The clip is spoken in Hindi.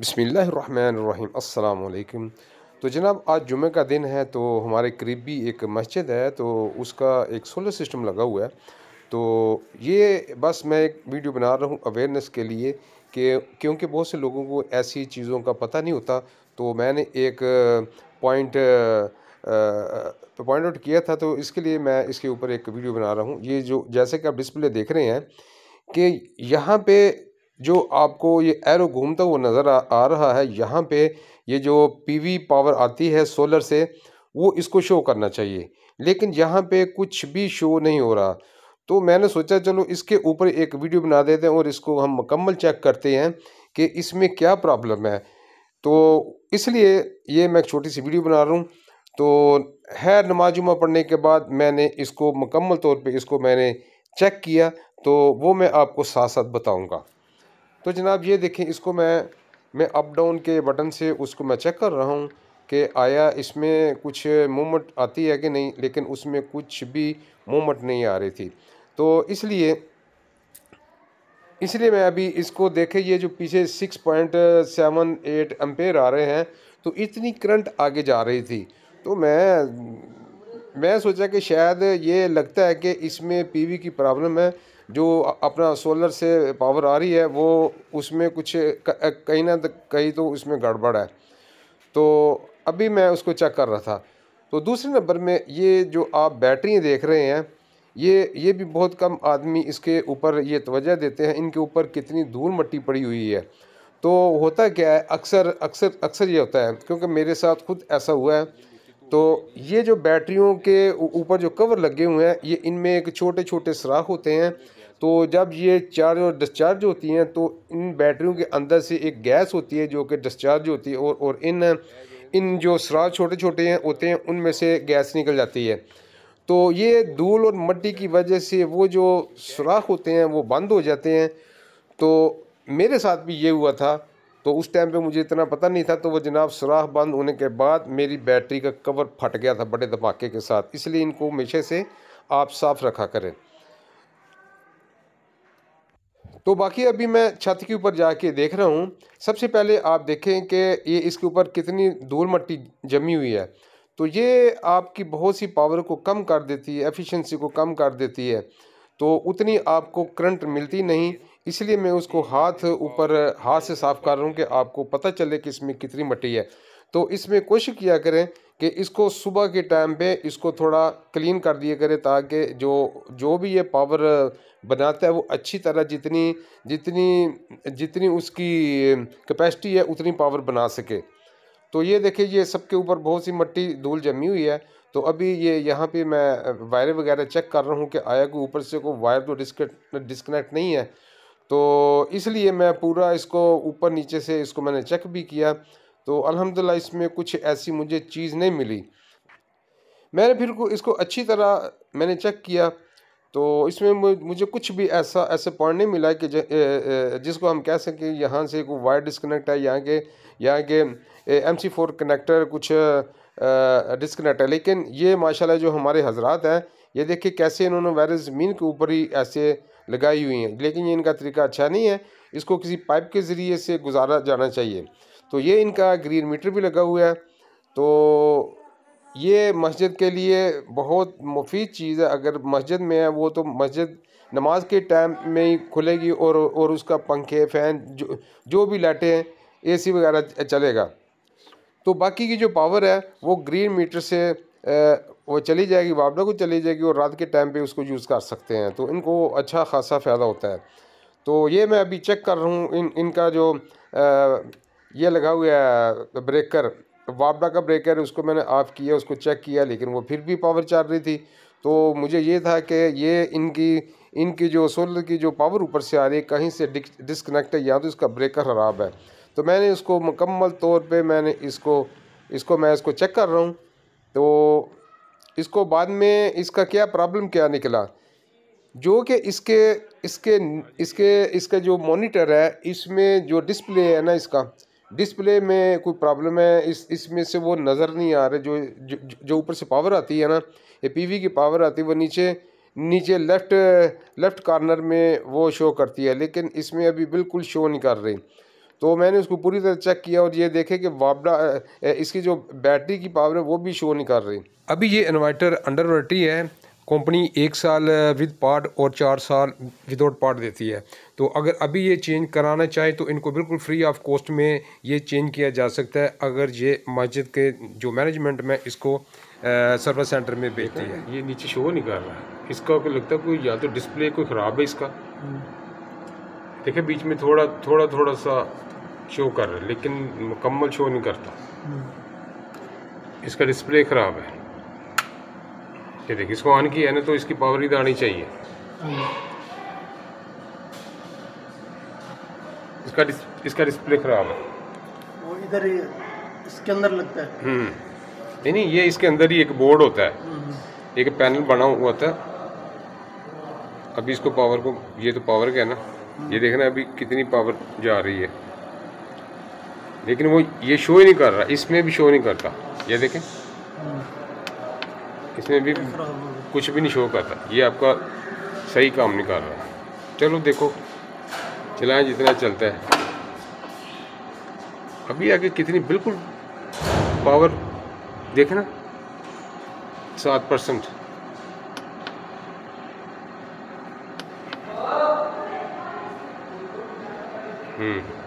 बसमीम् अल्लाम तो जनाब आज जुमे का दिन है तो हमारे करीबी एक मस्जिद है तो उसका एक सोलर सिस्टम लगा हुआ है तो ये बस मैं एक वीडियो बना रहा हूँ अवेयरनेस के लिए कि क्योंकि बहुत से लोगों को ऐसी चीज़ों का पता नहीं होता तो मैंने एक पॉइंट पॉइंट आउट किया था तो इसके लिए मैं इसके ऊपर एक वीडियो बना रहा हूँ ये जो जैसे कि आप डिस्प्ले देख रहे हैं कि यहाँ पे जो आपको ये एरो घूमता हुआ नज़र आ, आ रहा है यहाँ पे ये जो पीवी पावर आती है सोलर से वो इसको शो करना चाहिए लेकिन यहाँ पे कुछ भी शो नहीं हो रहा तो मैंने सोचा चलो इसके ऊपर एक वीडियो बना देते हैं और इसको हम मुकम्मल चेक करते हैं कि इसमें क्या प्रॉब्लम है तो इसलिए ये मैं एक छोटी सी वीडियो बना रहा हूँ तो है नमाजुमा पढ़ने के बाद मैंने इसको मुकम्मल तौर पे इसको मैंने चेक किया तो वो मैं आपको साथ साथ बताऊँगा तो जनाब ये देखें इसको मैं मैं अप डाउन के बटन से उसको मैं चेक कर रहा हूँ कि आया इसमें कुछ मूवमेंट आती है कि नहीं लेकिन उसमें कुछ भी मूवमेंट नहीं आ रही थी तो इसलिए इसलिए मैं अभी इसको देखे ये जो पीछे six point seven eight ampere आ रहे हैं तो इतनी करंट आगे जा रही थी तो मैं मैं सोचा कि शायद ये लगता है कि इसमें पीवी की प्रॉब्लम है जो अपना सोलर से पावर आ रही है वो उसमें कुछ कहीं ना कहीं तो उसमें गड़बड़ है तो अभी मैं उसको चेक कर रहा था तो दूसरे नंबर में ये जो आप बैटरी देख रहे हैं ये ये भी बहुत कम आदमी इसके ऊपर ये तवज्जो देते हैं इनके ऊपर कितनी धूल मट्टी पड़ी हुई है तो होता क्या है अक्सर अक्सर अक्सर ये होता है क्योंकि मेरे साथ खुद ऐसा हुआ है तो ये जो बैटरियों के ऊपर जो कवर लगे हुए हैं ये इनमें एक छोटे छोटे सुराख होते हैं तो जब ये चार्ज और डिस्चार्ज होती हैं तो इन बैटरियों के अंदर से एक गैस होती है जो कि डिस्चार्ज होती है और और इन इन जो सुराख छोटे छोटे हैं होते हैं उनमें से गैस निकल जाती है तो ये धूल और मट्टी की वजह से वो जो सुराख होते हैं वो बंद हो जाते हैं तो मेरे साथ भी ये हुआ था तो उस टाइम पे मुझे इतना पता नहीं था तो वो जनाब सुराख बंद होने के बाद मेरी बैटरी का कवर फट गया था बड़े धमाके के साथ इसलिए इनको हमेशा से आप साफ़ रखा करें तो बाकी अभी मैं छत के ऊपर जाके देख रहा हूँ सबसे पहले आप देखें कि ये इसके ऊपर कितनी धूल मट्टी जमी हुई है तो ये आपकी बहुत सी पावर को कम कर देती है एफिशिएंसी को कम कर देती है तो उतनी आपको करंट मिलती नहीं इसलिए मैं उसको हाथ ऊपर हाथ से साफ़ कर रहा हूँ कि आपको पता चले कि इसमें कितनी मट्टी है तो इसमें कोशिश किया करें कि इसको सुबह के टाइम पे इसको थोड़ा क्लीन कर दिया करें ताकि जो जो भी ये पावर बनाता है वो अच्छी तरह जितनी जितनी जितनी उसकी कैपेसिटी है उतनी पावर बना सके तो ये देखिए ये सबके ऊपर बहुत सी मट्टी धूल जमी हुई है तो अभी ये यहाँ पे मैं वायर वगैरह चेक कर रहा हूँ कि आया कोई ऊपर से कोई वायर तो डिस्कनेक्ट नहीं है तो इसलिए मैं पूरा इसको ऊपर नीचे से इसको मैंने चेक भी किया तो अल्हम्दुलिल्लाह इसमें कुछ ऐसी मुझे चीज़ नहीं मिली मैंने फिर को इसको अच्छी तरह मैंने चेक किया तो इसमें मुझे कुछ भी ऐसा ऐसे पॉइंट नहीं मिला कि जिसको हम कह सकें यहाँ से कोई वायर डिसकनेक्ट है यहाँ के यहाँ के एम सी फोर कनेक्टर कुछ डिसकनेक्ट है लेकिन ये माशाल्लाह जो हमारे हजरात हैं ये देखिए कैसे इन्होंने वायरस मीन के ऊपर ही ऐसे लगाई हुई हैं लेकिन ये इनका तरीका अच्छा नहीं है इसको किसी पाइप के ज़रिए से गुजारा जाना चाहिए तो ये इनका ग्रीन मीटर भी लगा हुआ है तो ये मस्जिद के लिए बहुत मुफीद चीज़ है अगर मस्जिद में है वो तो मस्जिद नमाज के टाइम में ही खुलेगी और और उसका पंखे फ़ैन जो जो भी लाइटें हैं सी वगैरह चलेगा तो बाकी की जो पावर है वो ग्रीन मीटर से वो चली जाएगी बाबला को चली जाएगी और रात के टाइम पे उसको यूज़ कर सकते हैं तो इनको अच्छा खासा फ़ायदा होता है तो ये मैं अभी चेक कर रहा हूँ इन इनका जो आ, ये लगा हुआ है ब्रेकर वाबडा का ब्रेकर उसको मैंने ऑफ़ किया उसको चेक किया लेकिन वो फिर भी पावर चल रही थी तो मुझे ये था कि ये इनकी इनकी जो सोलर की जो पावर ऊपर से आ रही है कहीं से डिस्कनेक्ट है या तो इसका ब्रेकर ख़राब है तो मैंने इसको मुकम्मल तौर पे मैंने इसको इसको मैं इसको चेक कर रहा हूँ तो इसको बाद में इसका क्या प्रॉब्लम क्या निकला जो कि इसके इसके इसके इसका जो मॉनिटर है इसमें जो डिस्प्ले है ना इसका डिस्प्ले में कोई प्रॉब्लम है इस इसमें से वो नज़र नहीं आ रहे जो जो ऊपर से पावर आती है ना ये पीवी की पावर आती है वो नीचे नीचे लेफ़्ट लेफ़्ट कॉर्नर में वो शो करती है लेकिन इसमें अभी बिल्कुल शो नहीं कर रही तो मैंने उसको पूरी तरह चेक किया और ये देखे कि वापडा इसकी जो बैटरी की पावर है वो भी शो नहीं कर रही अभी ये इन्वर्टर अंडर वारंटी है कंपनी एक साल विद पार्ट और चार साल विदाउट पार्ट देती है तो अगर अभी ये चेंज कराना चाहें तो इनको बिल्कुल फ्री ऑफ कॉस्ट में ये चेंज किया जा सकता है अगर ये मस्जिद के जो मैनेजमेंट में इसको सर्विस सेंटर में बेचती है ये नीचे शो नहीं कर रहा है इसका को लगता है कोई या तो डिस्प्ले कोई ख़राब है इसका हम्म। देखिए बीच में थोड़ा थोड़ा थोड़ा सा शो कर रहा है लेकिन मुकम्मल शो नहीं करता इसका डिस्प्ले ख़राब है ये देखिए इसको ऑन किया है ना तो इसकी पावर ही आनी चाहिए इसका डिस, इसका डिस्प्ले ख़राब है वो इधर इसके अंदर लगता है हम्म। नहीं नहीं ये इसके अंदर ही एक बोर्ड होता है हम्म, हम्म। एक पैनल बना हुआ था अभी इसको पावर को ये तो पावर का है ना ये देखना अभी कितनी पावर जा रही है लेकिन वो ये शो ही नहीं कर रहा इसमें भी शो नहीं करता ये देखें इसमें भी कुछ भी नहीं शो करता ये आपका सही काम नहीं कर रहा चलो देखो चलाएं जितना चलता है अभी आगे कितनी बिल्कुल पावर देखे ना सात परसेंट हम्म